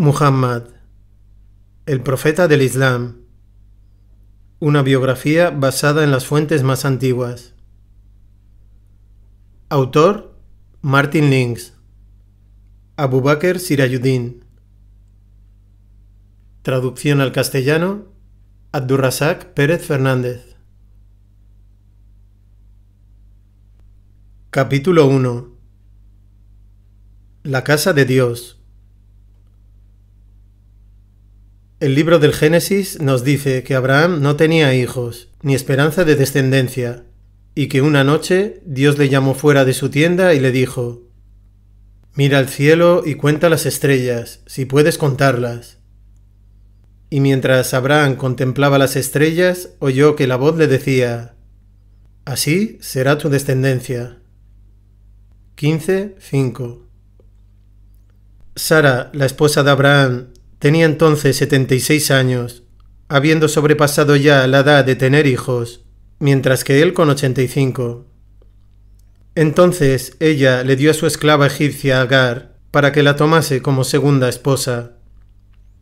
Muhammad, el profeta del Islam. Una biografía basada en las fuentes más antiguas. Autor Martin Links. Abu Bakr Sirayuddin. Traducción al castellano Abdurrasak Pérez Fernández. Capítulo 1. La casa de Dios. El libro del Génesis nos dice que Abraham no tenía hijos, ni esperanza de descendencia, y que una noche Dios le llamó fuera de su tienda y le dijo, Mira al cielo y cuenta las estrellas, si puedes contarlas. Y mientras Abraham contemplaba las estrellas, oyó que la voz le decía, Así será tu descendencia. 15.5 Sara, la esposa de Abraham, Tenía entonces setenta y seis años, habiendo sobrepasado ya la edad de tener hijos, mientras que él con ochenta y cinco. Entonces ella le dio a su esclava egipcia Agar para que la tomase como segunda esposa.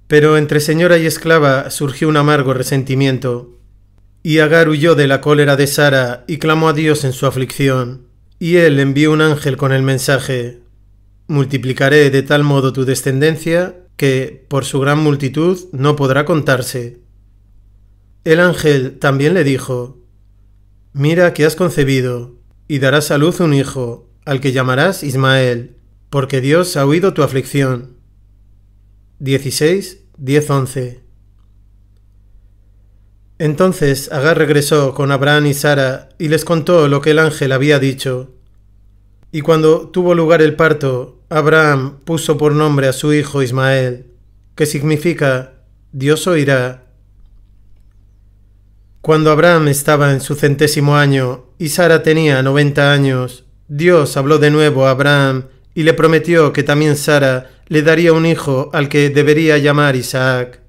Pero entre señora y esclava surgió un amargo resentimiento, y Agar huyó de la cólera de Sara y clamó a Dios en su aflicción, y él envió un ángel con el mensaje, Multiplicaré de tal modo tu descendencia que, por su gran multitud, no podrá contarse. El ángel también le dijo, Mira que has concebido, y darás a luz un hijo, al que llamarás Ismael, porque Dios ha oído tu aflicción. 16, 10, Entonces Agar regresó con Abraham y Sara y les contó lo que el ángel había dicho. Y cuando tuvo lugar el parto, Abraham puso por nombre a su hijo Ismael, que significa Dios oirá. Cuando Abraham estaba en su centésimo año y Sara tenía noventa años, Dios habló de nuevo a Abraham y le prometió que también Sara le daría un hijo al que debería llamar Isaac.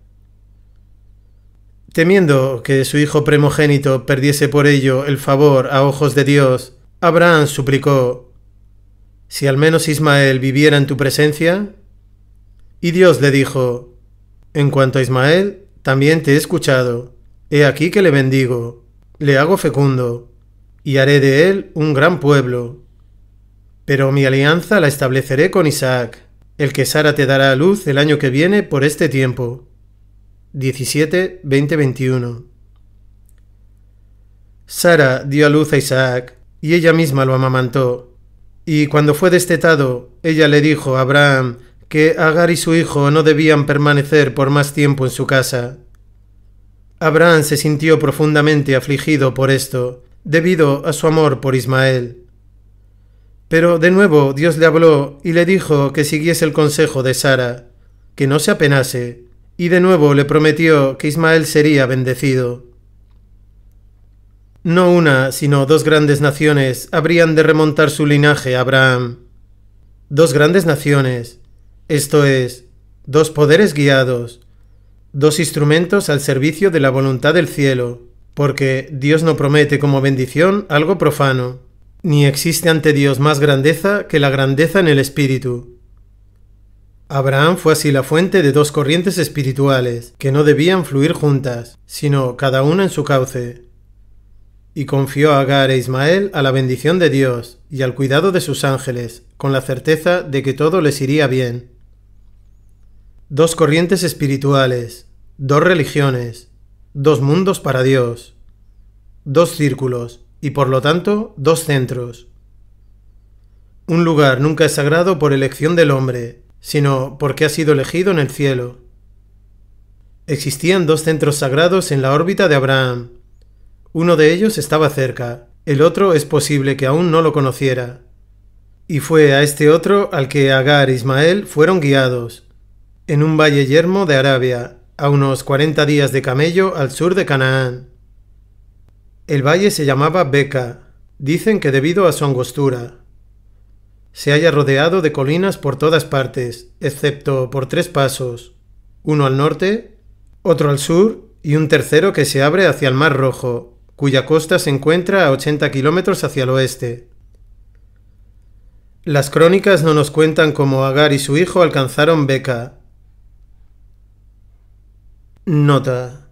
Temiendo que su hijo primogénito perdiese por ello el favor a ojos de Dios, Abraham suplicó, si al menos Ismael viviera en tu presencia? Y Dios le dijo, En cuanto a Ismael, también te he escuchado, he aquí que le bendigo, le hago fecundo, y haré de él un gran pueblo. Pero mi alianza la estableceré con Isaac, el que Sara te dará a luz el año que viene por este tiempo. 17, 20, 21. Sara dio a luz a Isaac, y ella misma lo amamantó y cuando fue destetado, ella le dijo a Abraham que Agar y su hijo no debían permanecer por más tiempo en su casa. Abraham se sintió profundamente afligido por esto, debido a su amor por Ismael. Pero de nuevo Dios le habló y le dijo que siguiese el consejo de Sara, que no se apenase, y de nuevo le prometió que Ismael sería bendecido. No una, sino dos grandes naciones habrían de remontar su linaje a Abraham. Dos grandes naciones, esto es, dos poderes guiados, dos instrumentos al servicio de la voluntad del cielo, porque Dios no promete como bendición algo profano, ni existe ante Dios más grandeza que la grandeza en el espíritu. Abraham fue así la fuente de dos corrientes espirituales, que no debían fluir juntas, sino cada una en su cauce y confió a Agar e Ismael a la bendición de Dios y al cuidado de sus ángeles, con la certeza de que todo les iría bien. Dos corrientes espirituales, dos religiones, dos mundos para Dios, dos círculos, y por lo tanto dos centros. Un lugar nunca es sagrado por elección del hombre, sino porque ha sido elegido en el cielo. Existían dos centros sagrados en la órbita de Abraham, uno de ellos estaba cerca, el otro es posible que aún no lo conociera. Y fue a este otro al que Agar y e Ismael fueron guiados, en un valle yermo de Arabia, a unos 40 días de camello al sur de Canaán. El valle se llamaba Beca, dicen que debido a su angostura. Se halla rodeado de colinas por todas partes, excepto por tres pasos, uno al norte, otro al sur y un tercero que se abre hacia el Mar Rojo, cuya costa se encuentra a 80 kilómetros hacia el oeste. Las crónicas no nos cuentan cómo Agar y su hijo alcanzaron Beca. Nota.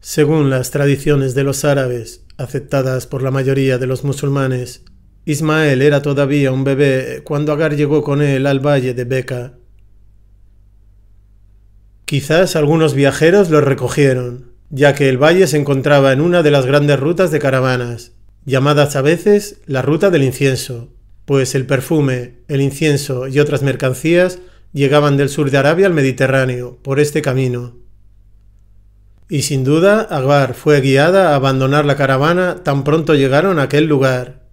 Según las tradiciones de los árabes, aceptadas por la mayoría de los musulmanes, Ismael era todavía un bebé cuando Agar llegó con él al valle de Beca. Quizás algunos viajeros lo recogieron ya que el valle se encontraba en una de las grandes rutas de caravanas, llamadas a veces la ruta del incienso, pues el perfume, el incienso y otras mercancías llegaban del sur de Arabia al Mediterráneo por este camino. Y sin duda, Agar fue guiada a abandonar la caravana tan pronto llegaron a aquel lugar.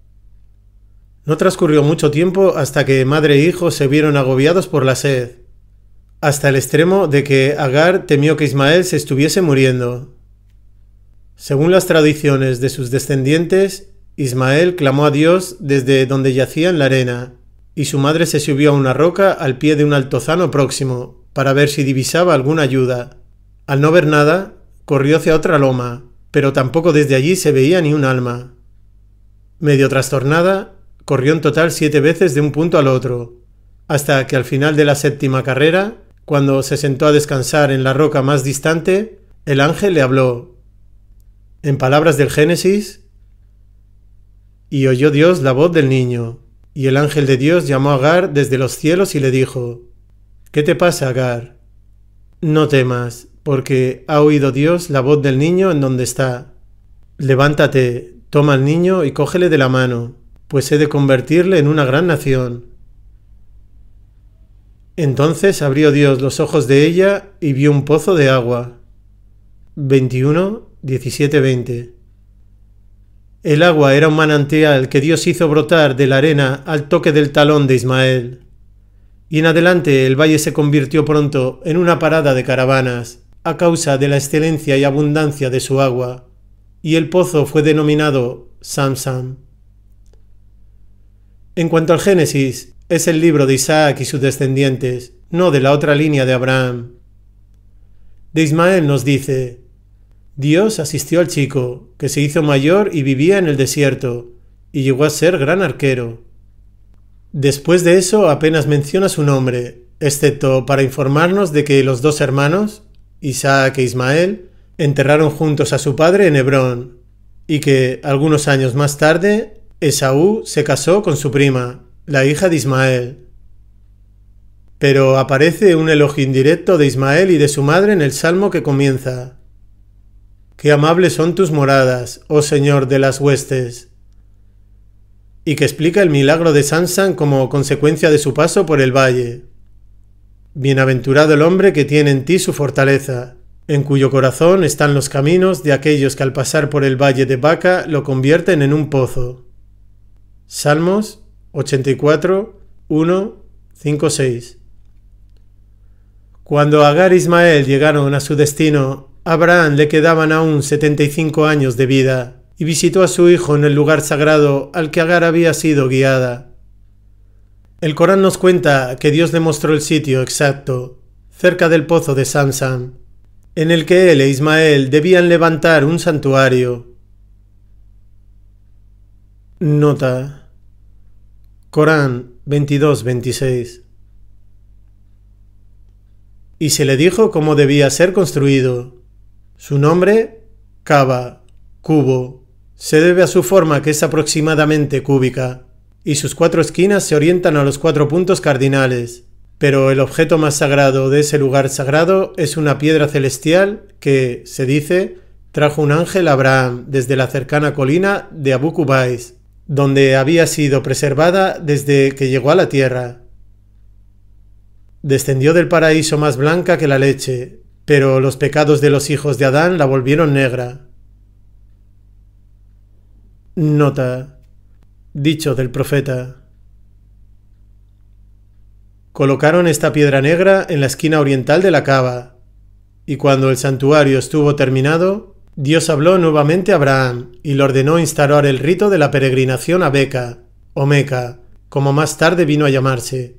No transcurrió mucho tiempo hasta que madre e hijo se vieron agobiados por la sed, hasta el extremo de que Agar temió que Ismael se estuviese muriendo. Según las tradiciones de sus descendientes, Ismael clamó a Dios desde donde yacía en la arena, y su madre se subió a una roca al pie de un altozano próximo, para ver si divisaba alguna ayuda. Al no ver nada, corrió hacia otra loma, pero tampoco desde allí se veía ni un alma. Medio trastornada, corrió en total siete veces de un punto al otro, hasta que al final de la séptima carrera cuando se sentó a descansar en la roca más distante, el ángel le habló en palabras del Génesis, y oyó Dios la voz del niño, y el ángel de Dios llamó a Agar desde los cielos y le dijo, ¿Qué te pasa, Agar? No temas, porque ha oído Dios la voz del niño en donde está. Levántate, toma al niño y cógele de la mano, pues he de convertirle en una gran nación entonces abrió Dios los ojos de ella y vio un pozo de agua. 21, 17, 20. El agua era un manantial que Dios hizo brotar de la arena al toque del talón de Ismael. Y en adelante el valle se convirtió pronto en una parada de caravanas, a causa de la excelencia y abundancia de su agua, y el pozo fue denominado Samsam. En cuanto al Génesis, es el libro de Isaac y sus descendientes, no de la otra línea de Abraham. De Ismael nos dice, Dios asistió al chico, que se hizo mayor y vivía en el desierto, y llegó a ser gran arquero. Después de eso apenas menciona su nombre, excepto para informarnos de que los dos hermanos, Isaac e Ismael, enterraron juntos a su padre en Hebrón, y que, algunos años más tarde, Esaú se casó con su prima, la hija de Ismael. Pero aparece un elogio indirecto de Ismael y de su madre en el salmo que comienza. Qué amables son tus moradas, oh Señor de las huestes. Y que explica el milagro de Sansan como consecuencia de su paso por el valle. Bienaventurado el hombre que tiene en ti su fortaleza, en cuyo corazón están los caminos de aquellos que al pasar por el valle de Baca lo convierten en un pozo. Salmos 84, 1, 5, 6. Cuando Agar y e Ismael llegaron a su destino, Abraham le quedaban aún 75 años de vida, y visitó a su hijo en el lugar sagrado al que Agar había sido guiada. El Corán nos cuenta que Dios demostró el sitio exacto, cerca del pozo de Samsam, en el que él e Ismael debían levantar un santuario. Nota Corán 22, 26. Y se le dijo cómo debía ser construido. Su nombre, cava, cubo, se debe a su forma que es aproximadamente cúbica, y sus cuatro esquinas se orientan a los cuatro puntos cardinales. Pero el objeto más sagrado de ese lugar sagrado es una piedra celestial que, se dice, trajo un ángel Abraham desde la cercana colina de Abu Kubais donde había sido preservada desde que llegó a la tierra. Descendió del paraíso más blanca que la leche, pero los pecados de los hijos de Adán la volvieron negra. Nota. Dicho del profeta. Colocaron esta piedra negra en la esquina oriental de la cava, y cuando el santuario estuvo terminado, Dios habló nuevamente a Abraham y le ordenó instaurar el rito de la peregrinación a Beca, o Meca, como más tarde vino a llamarse.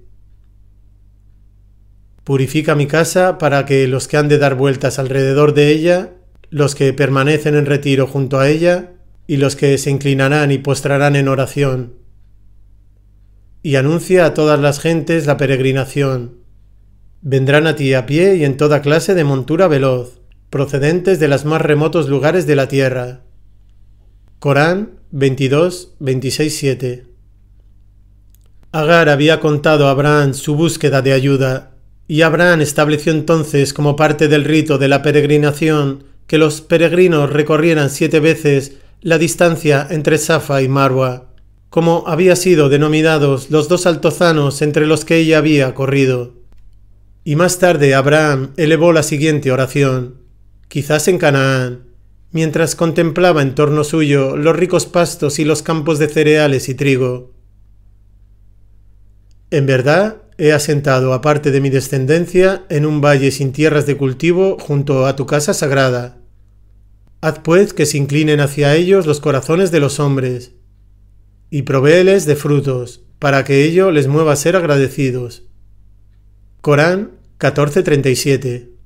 Purifica mi casa para que los que han de dar vueltas alrededor de ella, los que permanecen en retiro junto a ella, y los que se inclinarán y postrarán en oración. Y anuncia a todas las gentes la peregrinación. Vendrán a ti a pie y en toda clase de montura veloz procedentes de los más remotos lugares de la tierra. Corán 22, 7. Agar había contado a Abraham su búsqueda de ayuda, y Abraham estableció entonces como parte del rito de la peregrinación que los peregrinos recorrieran siete veces la distancia entre Safa y Marwa, como había sido denominados los dos altozanos entre los que ella había corrido. Y más tarde Abraham elevó la siguiente oración quizás en Canaán, mientras contemplaba en torno suyo los ricos pastos y los campos de cereales y trigo. En verdad, he asentado a parte de mi descendencia en un valle sin tierras de cultivo junto a tu casa sagrada. Haz pues que se inclinen hacia ellos los corazones de los hombres, y provéeles de frutos, para que ello les mueva a ser agradecidos. Corán 1437